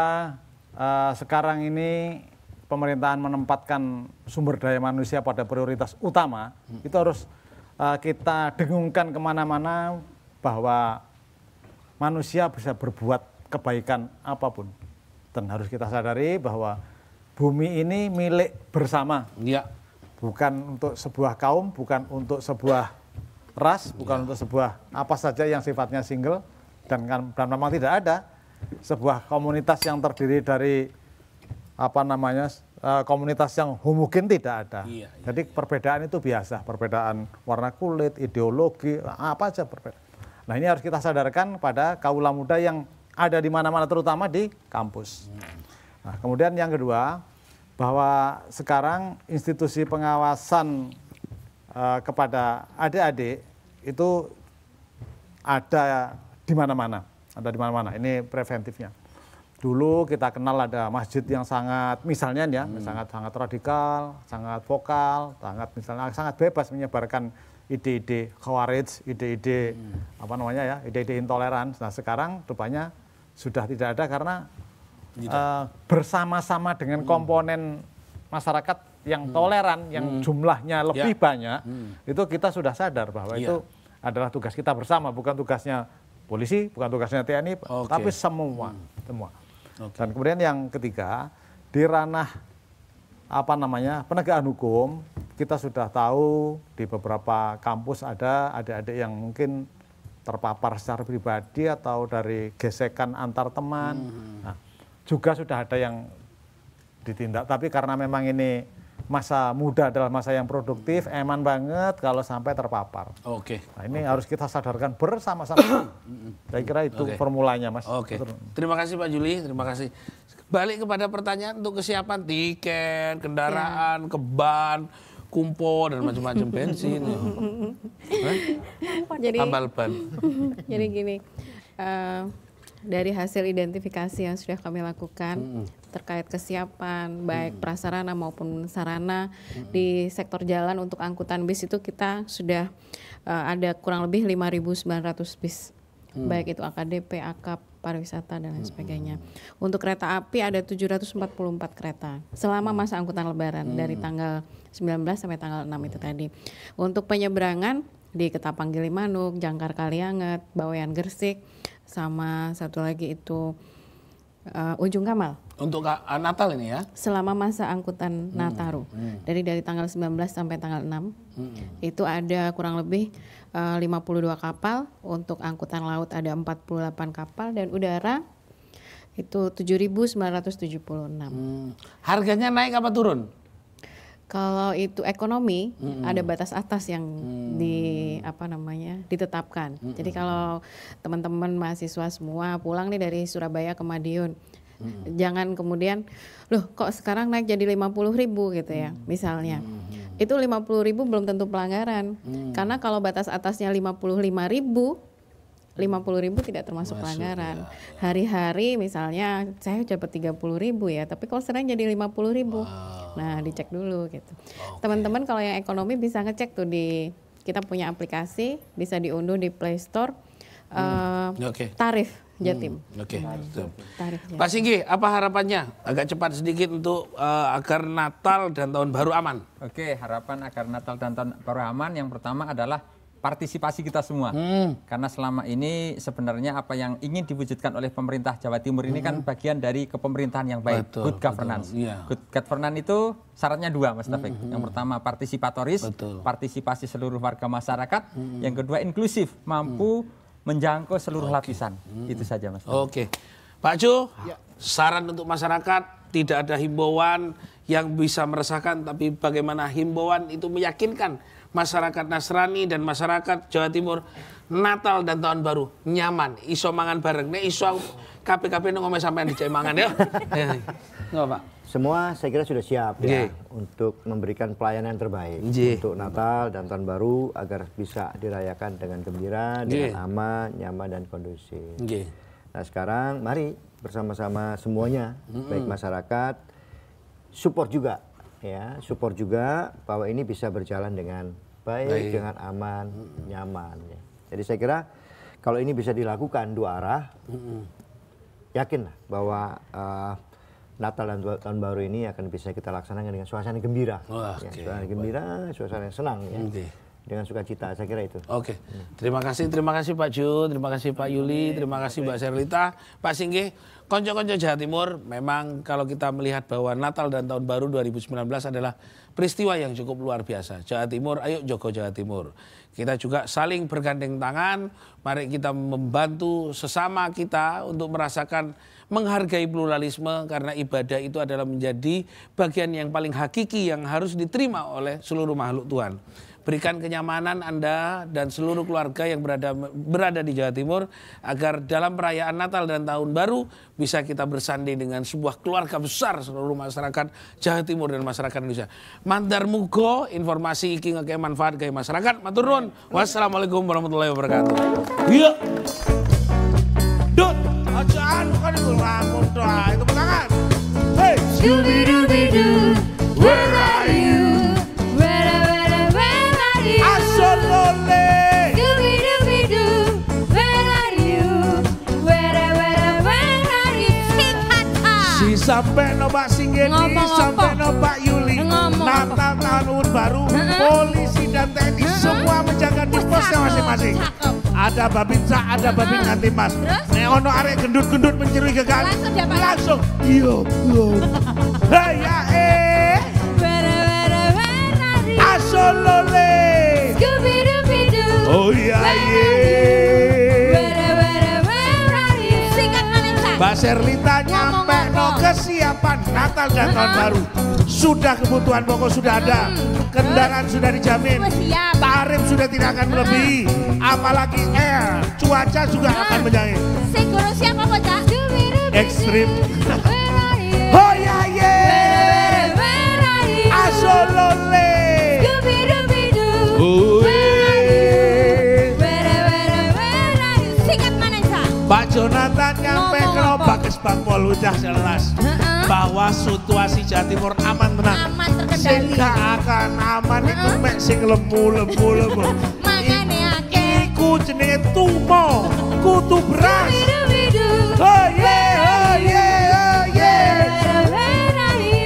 uh, sekarang ini pemerintahan menempatkan sumber daya manusia pada prioritas utama, hmm. itu harus uh, kita dengungkan kemana-mana bahwa manusia bisa berbuat kebaikan apapun. Dan harus kita sadari bahwa bumi ini milik bersama. Ya bukan untuk sebuah kaum, bukan untuk sebuah ras, bukan ya. untuk sebuah apa saja yang sifatnya single dan kan dan memang tidak ada sebuah komunitas yang terdiri dari apa namanya eh, komunitas yang homogen tidak ada. Iya, iya, Jadi iya. perbedaan itu biasa, perbedaan warna kulit, ideologi, apa aja perbedaan. Nah ini harus kita sadarkan pada kaula muda yang ada di mana-mana terutama di kampus. Hmm. Nah, kemudian yang kedua, bahwa sekarang institusi pengawasan uh, kepada adik-adik itu ada di mana-mana, ada di mana-mana. Ini preventifnya. Dulu kita kenal ada masjid yang sangat, misalnya ya, hmm. sangat sangat radikal, sangat vokal, sangat misalnya sangat bebas menyebarkan ide-ide khawarij, ide-ide hmm. apa namanya ya, ide-ide intoleran. Nah sekarang rupanya sudah tidak ada karena uh, bersama-sama dengan hmm. komponen masyarakat yang hmm. toleran, yang hmm. jumlahnya ya. lebih ya. banyak, itu kita sudah sadar bahwa ya. itu adalah tugas kita bersama, bukan tugasnya polisi, bukan tugasnya TNI, okay. tapi semua, semua. Okay. Dan kemudian yang ketiga di ranah apa namanya penegakan hukum kita sudah tahu di beberapa kampus ada adik-adik yang mungkin terpapar secara pribadi atau dari gesekan antar teman. Hmm. Nah, juga sudah ada yang ditindak. Tapi karena memang ini masa muda adalah masa yang produktif, eman banget kalau sampai terpapar. Oke. Okay. Nah, ini okay. harus kita sadarkan bersama-sama. Saya kira itu okay. formulanya, Mas. Oke. Okay. Terima kasih Pak Juli, terima kasih. Balik kepada pertanyaan untuk kesiapan tiket, kendaraan, yeah. keban, kumpo dan macam-macam bensin. Oh, jadi ban. Jadi gini. Uh, dari hasil identifikasi yang sudah kami lakukan hmm. terkait kesiapan baik hmm. prasarana maupun sarana hmm. di sektor jalan untuk angkutan bis itu kita sudah uh, ada kurang lebih 5.900 bis hmm. baik itu AKDP, akap pariwisata dan lain sebagainya. Hmm. Untuk kereta api ada 744 kereta selama mm. masa angkutan lebaran hmm. dari mm. tanggal 19 sampai tanggal 6 itu tadi. Untuk penyeberangan di Ketapang Gilimanuk, Jangkar Kalianget, Bawean Gersik sama satu lagi itu uh, Ujung Kamal. Untuk uh, Natal ini ya? Selama masa angkutan hmm. Nataru. Hmm. Dari dari tanggal 19 sampai tanggal 6. Hmm. Itu ada kurang lebih eh, uh, 52 kapal. Untuk angkutan laut ada 48 kapal. Dan udara itu 7.976. Hmm. Harganya naik apa turun? Kalau itu ekonomi mm -hmm. ada batas atas yang mm. di apa namanya ditetapkan. Mm -hmm. Jadi kalau teman-teman mahasiswa semua pulang nih dari Surabaya ke Madiun, mm -hmm. jangan kemudian, loh kok sekarang naik jadi lima puluh ribu gitu ya, mm -hmm. misalnya. Mm -hmm. Itu lima puluh ribu belum tentu pelanggaran, mm -hmm. karena kalau batas atasnya lima puluh lima ribu, lima puluh ribu tidak termasuk pelanggaran. Ya. Hari-hari misalnya saya dapat puluh ribu ya, tapi kalau sering jadi lima puluh ribu. Wow. Nah dicek dulu gitu. Okay. Teman-teman kalau yang ekonomi bisa ngecek tuh di kita punya aplikasi bisa diunduh di Play Store hmm. uh, eh, okay. tarif hmm. Jatim. Hmm. Oke. Okay. Tarif Jatim. Pak Singgi, apa harapannya? Agak cepat sedikit untuk uh, agar Natal dan tahun baru aman. Oke, okay, harapan agar Natal dan tahun baru aman yang pertama adalah partisipasi kita semua. Hmm. Karena selama ini sebenarnya apa yang ingin diwujudkan oleh pemerintah Jawa Timur ini kan hmm. bagian dari kepemerintahan yang baik, betul, good governance. Betul, iya. yeah. Good governance itu syaratnya dua, Mas Taufik. Hmm. Yang hmm. pertama partisipatoris, betul. partisipasi seluruh warga masyarakat. Hmm. hmm. Yang kedua inklusif, mampu hmm. menjangkau seluruh okay. lapisan. Hmm. Itu saja, Mas. Oke. Okay. Pak Cu, ya. saran untuk masyarakat tidak ada himbauan yang bisa meresahkan tapi bagaimana himbauan itu meyakinkan masyarakat Nasrani dan masyarakat Jawa Timur Natal dan Tahun Baru nyaman, iso mangan bareng. Nek iso KPKP nunggu ngomong sampai dijak mangan ya. ya. Pak. Semua saya kira sudah siap ya, untuk memberikan pelayanan terbaik yeah. untuk Natal dan Tahun Baru agar bisa dirayakan dengan gembira, yeah. dengan aman, nyaman dan kondusif. Yeah. Nah sekarang mari bersama-sama semuanya, mm -hmm. baik masyarakat, support juga ya, support juga bahwa ini bisa berjalan dengan baik, baik. dengan aman, hmm. nyaman. Ya. Jadi saya kira kalau ini bisa dilakukan dua arah, hmm. yakin bahwa uh, Natal dan tahun baru ini akan bisa kita laksanakan dengan suasana gembira, oh, okay. ya, suasana gembira, suasana yang senang. Ya. Hmm dengan sukacita. Saya kira itu. Oke. Okay. Terima kasih, terima kasih Pak Jun, terima kasih Pak Yuli, terima kasih Mbak Serlita, Pak Singgi. Konco-konco Jawa Timur memang kalau kita melihat bahwa Natal dan Tahun Baru 2019 adalah peristiwa yang cukup luar biasa. Jawa Timur, ayo Joko Jawa Timur. Kita juga saling bergandeng tangan, mari kita membantu sesama kita untuk merasakan menghargai pluralisme karena ibadah itu adalah menjadi bagian yang paling hakiki yang harus diterima oleh seluruh makhluk Tuhan berikan kenyamanan Anda dan seluruh keluarga yang berada berada di Jawa Timur agar dalam perayaan Natal dan Tahun Baru bisa kita bersanding dengan sebuah keluarga besar seluruh masyarakat Jawa Timur dan masyarakat Indonesia. Mandar Mugo, informasi iki ngeke manfaat ke masyarakat. Matur Wassalamualaikum warahmatullahi wabarakatuh. Iya. Dut, aja bukan itu lamun doa itu tangan. Hey, Scooby-Dooby-Doo, we're sampai nobak Pak sampai nobak Yuli, eh, Natal tahun baru, eh, eh? polisi dan TNI semua menjaga di posnya masing-masing. Ada babinsa, ada babin nanti mas. Neono arek gendut-gendut mencuri gagal. Langsung, yo yo. Hei ya eh. Asolole. Oh ya yeah. Mbak Serlita nyampe no kesiapan Natal dan Tahun Baru. Sudah kebutuhan pokok sudah ada, kendaraan sudah dijamin, tarif sudah tidak akan lebih, apalagi air, cuaca juga akan menjamin. Ekstrim. Bang Poludah jelas bahwa situasi Jawa Timur aman tenang. Aman terkendali. Sing akan aman uh -uh. itu mek sing lembu-lembu lembu. Makane akeh. Iku jenenge tumo, kutu beras. Oh yeah, oh yeah, oh yeah.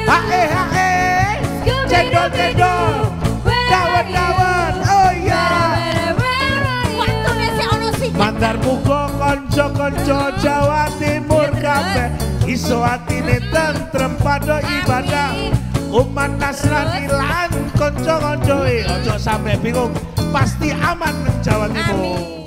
Hae hae. Cendol cendol. Dawet dawet. Oh yeah. Mandar muga kanca-kanca Jawa Timur kabeh iso atine tentrem padha ibadah umat nasrani lan kanca-kancoe ojo sampai bingung pasti aman menjawab ibu. Timur